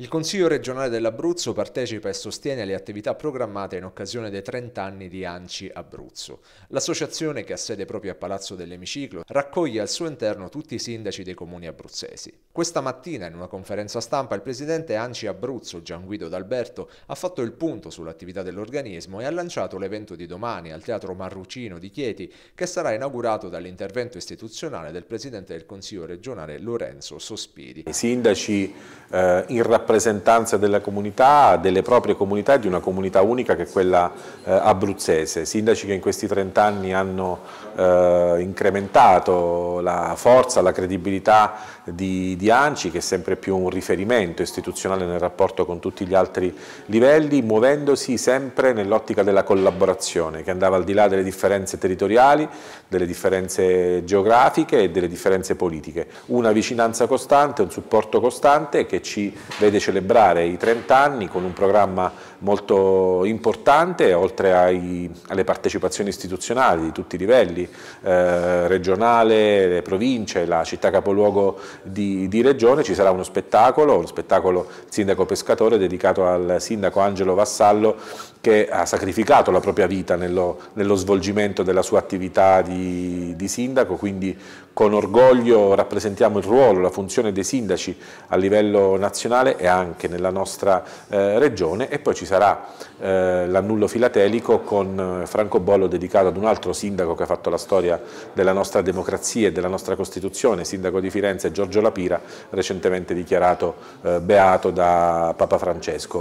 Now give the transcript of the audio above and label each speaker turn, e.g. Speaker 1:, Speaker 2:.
Speaker 1: Il Consiglio regionale dell'Abruzzo partecipa e sostiene le attività programmate in occasione dei 30 anni di ANCI Abruzzo. L'associazione, che ha sede proprio a Palazzo dell'Emiciclo, raccoglie al suo interno tutti i sindaci dei comuni abruzzesi. Questa mattina, in una conferenza stampa, il presidente ANCI Abruzzo, Gian Guido D'Alberto, ha fatto il punto sull'attività dell'organismo e ha lanciato l'evento di domani al Teatro Marrucino di Chieti, che sarà inaugurato dall'intervento istituzionale del presidente del Consiglio regionale Lorenzo Sospiri. I
Speaker 2: sindaci eh, in rapporto rappresentanza della comunità, delle proprie comunità e di una comunità unica che è quella eh, abruzzese. Sindaci che in questi 30 anni hanno eh, incrementato la forza, la credibilità di, di, ANCI, che è sempre più un riferimento istituzionale nel rapporto con tutti gli altri livelli, muovendosi sempre nell'ottica della collaborazione, che andava al di là delle differenze territoriali, delle differenze geografiche e delle differenze politiche. Una vicinanza costante, un supporto costante che ci vede celebrare i 30 anni con un programma molto importante, oltre ai, alle partecipazioni istituzionali di tutti i livelli, eh, regionale, le province, la città capoluogo di, di, Regione, ci sarà uno spettacolo, uno spettacolo Sindaco Pescatore dedicato al sindaco Angelo Vassallo che ha sacrificato la propria vita nello, nello svolgimento della sua attività di, di sindaco, quindi con orgoglio rappresentiamo il ruolo, la funzione dei sindaci a livello nazionale e anche nella nostra eh, regione e poi ci sarà eh, l'annullo filatelico con eh, Franco Bollo dedicato ad un altro sindaco che ha fatto la storia della nostra democrazia e della nostra Costituzione, sindaco di Firenze Giorgio Lapira, recentemente dichiarato eh, beato da Papa Francesco.